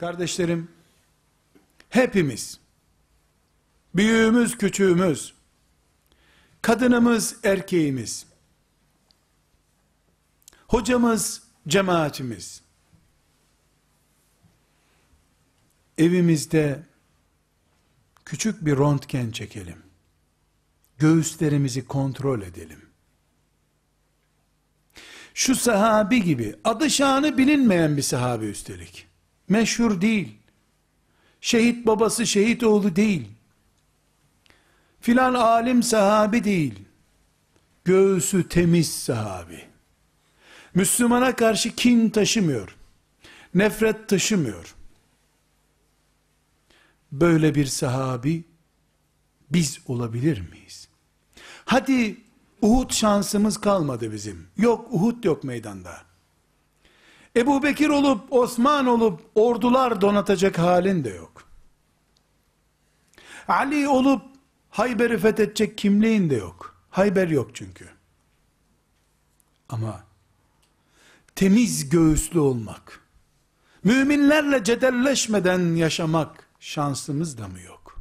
Kardeşlerim, hepimiz, büyüğümüz, küçüğümüz, kadınımız, erkeğimiz, hocamız, cemaatimiz, evimizde küçük bir röntgen çekelim. Göğüslerimizi kontrol edelim. Şu sahabi gibi, adı şanı bilinmeyen bir sahabi üstelik meşhur değil. Şehit babası şehit oğlu değil. Filan alim sahabi değil. Göğsü temiz sahabi. Müslümana karşı kin taşımıyor. Nefret taşımıyor. Böyle bir sahabi biz olabilir miyiz? Hadi Uhud şansımız kalmadı bizim. Yok Uhud yok meydanda. Ebu Bekir olup Osman olup ordular donatacak halin de yok. Ali olup Hayber'i fethedecek kimliğin de yok. Hayber yok çünkü. Ama temiz göğüslü olmak, müminlerle cedelleşmeden yaşamak şansımız da mı yok?